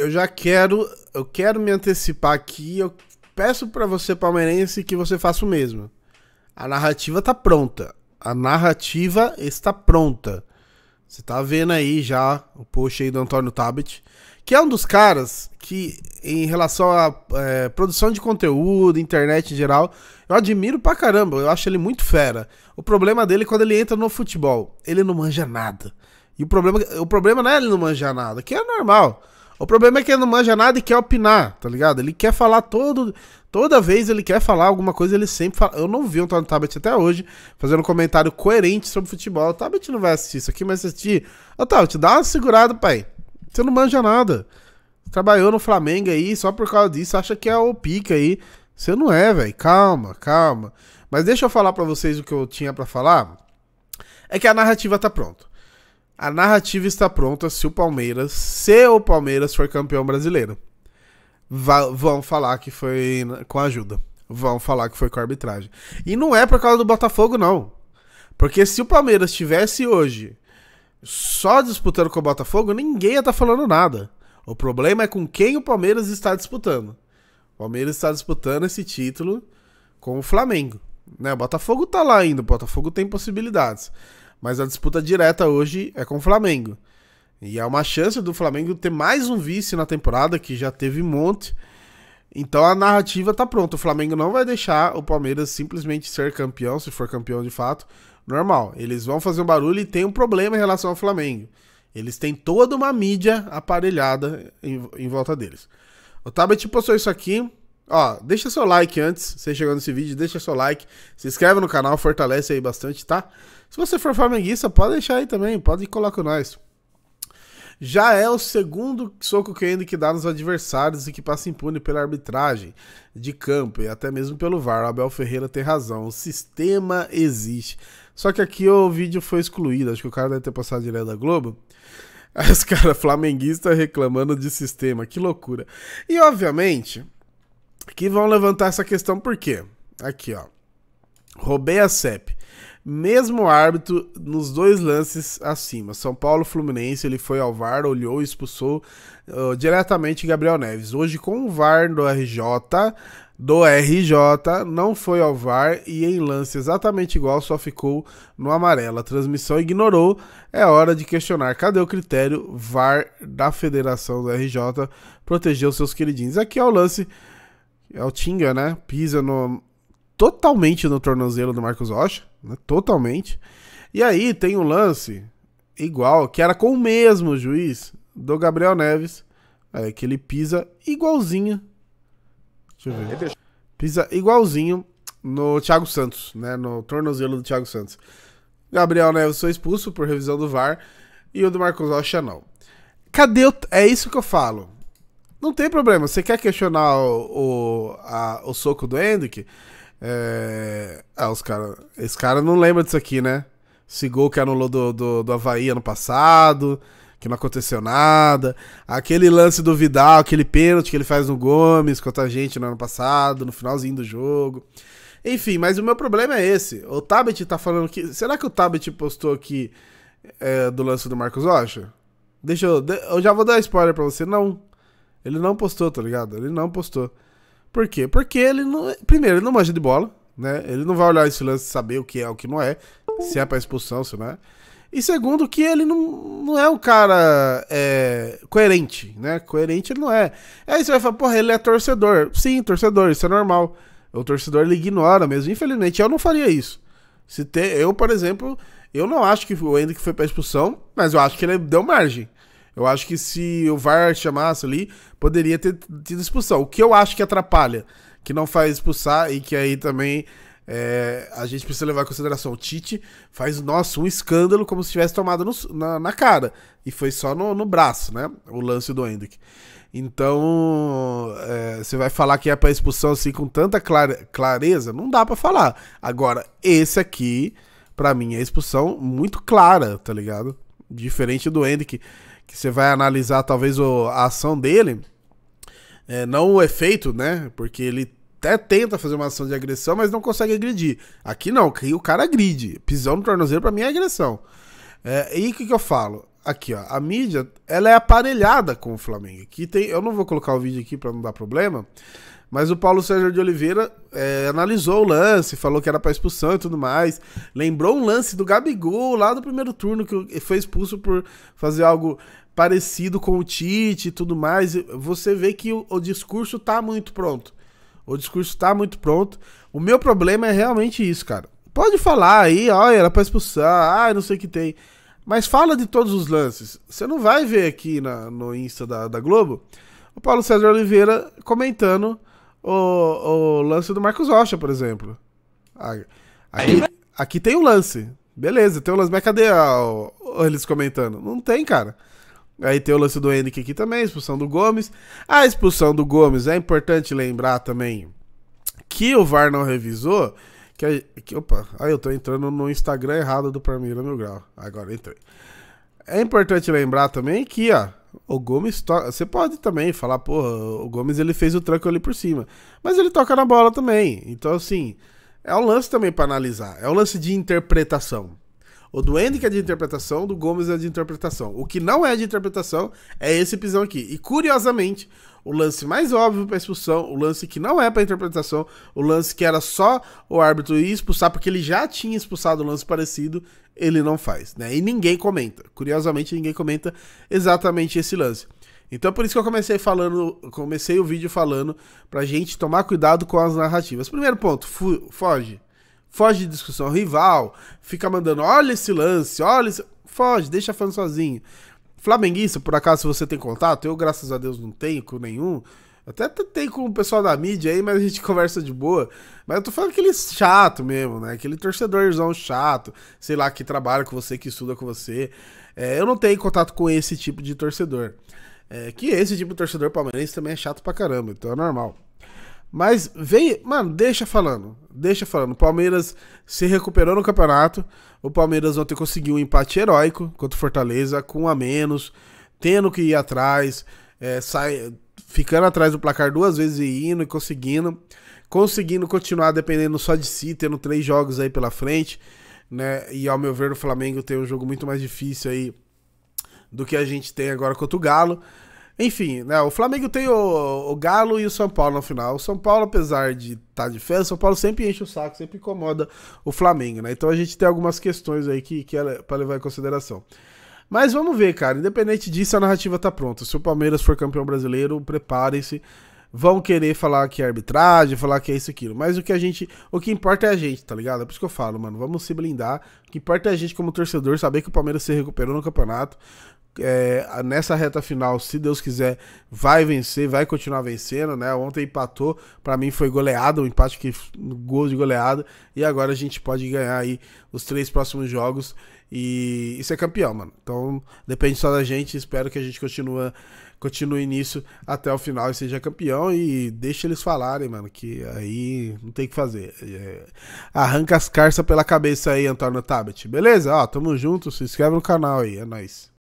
eu já quero, eu quero me antecipar aqui, eu peço para você palmeirense que você faça o mesmo. A narrativa tá pronta. A narrativa está pronta. Você tá vendo aí já o post aí do Antônio Tabet, que é um dos caras que, em relação à é, produção de conteúdo, internet em geral, eu admiro pra caramba, eu acho ele muito fera. O problema dele é quando ele entra no futebol, ele não manja nada. E o problema, o problema não é ele não manjar nada, que é normal. O problema é que ele não manja nada e quer opinar, tá ligado? Ele quer falar todo. Toda vez ele quer falar alguma coisa, ele sempre fala. Eu não vi um Antônio até hoje fazendo um comentário coerente sobre futebol. O Tabet não vai assistir isso aqui, mas assistir. Ô, Tabet, dá uma segurada, pai. Você não manja nada. Trabalhou no Flamengo aí, só por causa disso, acha que é o pica aí. Você não é, velho. Calma, calma. Mas deixa eu falar para vocês o que eu tinha para falar. É que a narrativa tá pronta. A narrativa está pronta se o Palmeiras, se o Palmeiras for campeão brasileiro. Va vão falar que foi com ajuda. Vão falar que foi com arbitragem. E não é por causa do Botafogo, não. Porque se o Palmeiras tivesse hoje só disputando com o Botafogo, ninguém ia estar tá falando nada. O problema é com quem o Palmeiras está disputando. O Palmeiras está disputando esse título com o Flamengo. Né? O Botafogo está lá ainda, o Botafogo tem possibilidades. Mas a disputa direta hoje é com o Flamengo. E é uma chance do Flamengo ter mais um vice na temporada, que já teve um monte. Então a narrativa tá pronta. O Flamengo não vai deixar o Palmeiras simplesmente ser campeão, se for campeão de fato. Normal. Eles vão fazer um barulho e tem um problema em relação ao Flamengo. Eles têm toda uma mídia aparelhada em, em volta deles. O Tablet postou isso aqui Ó, deixa seu like antes, você chegando nesse vídeo, deixa seu like, se inscreve no canal, fortalece aí bastante, tá? Se você for flamenguista, pode deixar aí também, pode colocar com nós. Já é o segundo soco ainda que dá nos adversários e que passa impune pela arbitragem de campo e até mesmo pelo VAR. O Abel Ferreira tem razão, o sistema existe. Só que aqui o vídeo foi excluído, acho que o cara deve ter passado direto da Globo. As caras flamenguistas reclamando de sistema, que loucura. E obviamente, que vão levantar essa questão por quê? Aqui, ó. Roubei a CEP. Mesmo árbitro nos dois lances acima. São Paulo Fluminense, ele foi ao VAR, olhou e expulsou uh, diretamente Gabriel Neves. Hoje, com o VAR do RJ, do RJ, não foi ao VAR e em lance exatamente igual, só ficou no amarelo. A transmissão ignorou. É hora de questionar. Cadê o critério VAR da Federação do RJ proteger os seus queridinhos? Aqui é o lance é o Tinga, né? Pisa no, totalmente no tornozelo do Marcos Rocha, né? totalmente. E aí tem um lance igual, que era com o mesmo juiz do Gabriel Neves, é, que ele pisa igualzinho. Deixa eu ver. Pisa igualzinho no Thiago Santos, né? No tornozelo do Thiago Santos. Gabriel Neves foi expulso por revisão do VAR e o do Marcos Rocha não. Cadê o... É isso que eu falo. Não tem problema. Você quer questionar o, o, a, o soco do Hendrick? É... Ah, os cara... Esse cara não lembra disso aqui, né? Esse gol que anulou do, do, do Havaí ano passado, que não aconteceu nada. Aquele lance do Vidal, aquele pênalti que ele faz no Gomes contra a gente no ano passado, no finalzinho do jogo. Enfim, mas o meu problema é esse. O Tabet tá falando que. Será que o Tabet postou aqui é, do lance do Marcos Rocha? Deixa eu. Eu já vou dar spoiler pra você. Não. Ele não postou, tá ligado? Ele não postou. Por quê? Porque ele não. Primeiro, ele não manja de bola, né? Ele não vai olhar esse lance e saber o que é, o que não é. Se é pra expulsão, se não é. E segundo, que ele não, não é um cara é, coerente, né? Coerente ele não é. Aí você vai falar, porra, ele é torcedor. Sim, torcedor, isso é normal. O torcedor ele ignora mesmo. Infelizmente, eu não faria isso. Se ter, eu, por exemplo, eu não acho que o Hendrick foi pra expulsão, mas eu acho que ele deu margem. Eu acho que se o VAR chamasse ali, poderia ter tido expulsão. O que eu acho que atrapalha, que não faz expulsar e que aí também é, a gente precisa levar em consideração. O Tite faz, nossa, um escândalo como se tivesse tomado no, na, na, cara. E foi só no, no, braço, né? O lance do Hendrick. Então, é, você vai falar que é para expulsão assim com tanta clare, clareza? Não dá para falar. Agora, esse aqui, para mim, é expulsão muito clara, tá ligado? Diferente do Hendrick que você vai analisar talvez o, a ação dele, é, não o efeito, né? Porque ele até tenta fazer uma ação de agressão, mas não consegue agredir. Aqui não, aqui o cara agride. Pisão no tornozelo para mim é agressão. É, e o que, que eu falo? aqui, ó, a mídia, ela é aparelhada com o Flamengo. Aqui tem, eu não vou colocar o vídeo aqui para não dar problema, mas o Paulo Sérgio de Oliveira é, analisou o lance, falou que era para expulsão e tudo mais. Lembrou um lance do Gabigol lá do primeiro turno que foi expulso por fazer algo parecido com o Tite e tudo mais. Você vê que o, o discurso tá muito pronto. O discurso tá muito pronto. O meu problema é realmente isso, cara. Pode falar aí, olha, era pra expulsar, ah, não sei o que tem. Mas fala de todos os lances. Você não vai ver aqui na, no Insta da, da Globo o Paulo César Oliveira comentando o, o lance do Marcos Rocha, por exemplo. Aqui, aqui tem o um lance. Beleza, tem o um lance. Mas é cadê a, o, eles comentando? Não tem, cara. Aí tem o lance do Henrique aqui também, expulsão do Gomes. A expulsão do Gomes é importante lembrar também que o VAR não revisou que, que, opa, aí eu tô entrando no Instagram errado do Parmeira Mil Grau. Agora entrei. É importante lembrar também que, ó, o Gomes toca. Você pode também falar, porra, o Gomes ele fez o tranco ali por cima. Mas ele toca na bola também. Então, assim, é um lance também para analisar. É um lance de interpretação. O do Andy que é de interpretação, do Gomes é de interpretação. O que não é de interpretação é esse pisão aqui. E curiosamente, o lance mais óbvio para expulsão, o lance que não é para interpretação, o lance que era só o árbitro ir expulsar porque ele já tinha expulsado um lance parecido, ele não faz, né? E ninguém comenta. Curiosamente, ninguém comenta exatamente esse lance. Então por isso que eu comecei falando, comecei o vídeo falando pra gente tomar cuidado com as narrativas. Primeiro ponto, foge foge de discussão rival, fica mandando, olha esse lance, olha esse... Foge, deixa fã sozinho. Flamenguista, por acaso, se você tem contato, eu, graças a Deus, não tenho com nenhum. Até tem com o pessoal da mídia aí, mas a gente conversa de boa. Mas eu tô falando aquele é chato mesmo, né? Aquele torcedorzão chato, sei lá, que trabalha com você, que estuda com você. É, eu não tenho contato com esse tipo de torcedor. É, que esse tipo de torcedor palmeirense também é chato pra caramba, então é normal. Mas vem, mano, deixa falando. Deixa falando. O Palmeiras se recuperou no campeonato. O Palmeiras ontem conseguiu um empate heróico contra o Fortaleza, com um a menos, tendo que ir atrás, é, sai, ficando atrás do placar duas vezes e indo e conseguindo. Conseguindo continuar dependendo só de si, tendo três jogos aí pela frente. Né? E ao meu ver, o Flamengo tem um jogo muito mais difícil aí do que a gente tem agora contra o Galo. Enfim, né, o Flamengo tem o, o Galo e o São Paulo no final. O São Paulo, apesar de estar tá de festa, o São Paulo sempre enche o saco, sempre incomoda o Flamengo, né? Então a gente tem algumas questões aí que, que é para levar em consideração. Mas vamos ver, cara. Independente disso, a narrativa tá pronta. Se o Palmeiras for campeão brasileiro, preparem-se vão querer falar que é arbitragem, falar que é isso aquilo. Mas o que a gente, o que importa é a gente, tá ligado? É por isso que eu falo, mano, vamos se blindar. O que importa é a gente como torcedor saber que o Palmeiras se recuperou no campeonato. É, nessa reta final, se Deus quiser, vai vencer, vai continuar vencendo, né? Ontem empatou, para mim foi goleada, um empate que gol de goleada, e agora a gente pode ganhar aí os três próximos jogos e, isso ser campeão, mano. Então, depende só da gente, espero que a gente continue, continue nisso até o final e seja campeão e deixa eles falarem, mano, que aí não tem o que fazer. É, arranca as carças pela cabeça aí, Antônio Tabet. Beleza? Ó, tamo junto, se inscreve no canal aí, é nóis.